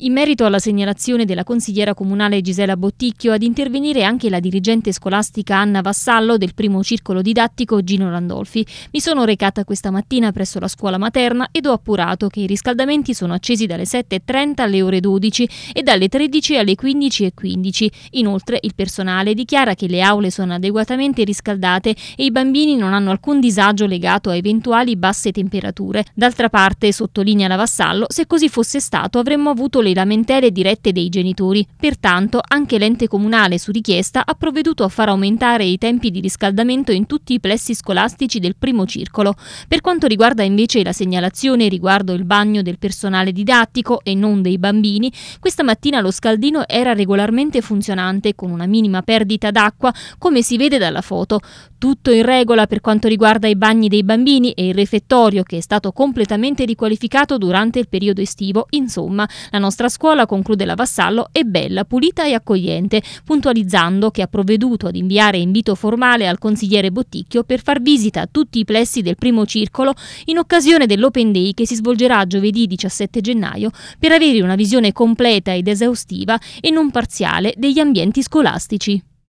In merito alla segnalazione della consigliera comunale Gisela Botticchio ad intervenire anche la dirigente scolastica Anna Vassallo del primo circolo didattico Gino Landolfi, mi sono recata questa mattina presso la scuola materna ed ho appurato che i riscaldamenti sono accesi dalle 7.30 alle ore 12 e dalle 13 alle 15.15. Inoltre il personale dichiara che le aule sono adeguatamente riscaldate e i bambini non hanno alcun disagio legato a eventuali basse temperature. D'altra parte, sottolinea la Vassallo, se così fosse stato avremmo avuto le lamentele dirette dei genitori. Pertanto anche l'ente comunale su richiesta ha provveduto a far aumentare i tempi di riscaldamento in tutti i plessi scolastici del primo circolo. Per quanto riguarda invece la segnalazione riguardo il bagno del personale didattico e non dei bambini, questa mattina lo scaldino era regolarmente funzionante con una minima perdita d'acqua come si vede dalla foto. Tutto in regola per quanto riguarda i bagni dei bambini e il refettorio che è stato completamente riqualificato durante il periodo estivo. Insomma, la nostra nostra scuola, conclude la Vassallo, è bella, pulita e accogliente, puntualizzando che ha provveduto ad inviare invito formale al consigliere Botticchio per far visita a tutti i plessi del primo circolo in occasione dell'Open Day che si svolgerà giovedì 17 gennaio per avere una visione completa ed esaustiva e non parziale degli ambienti scolastici.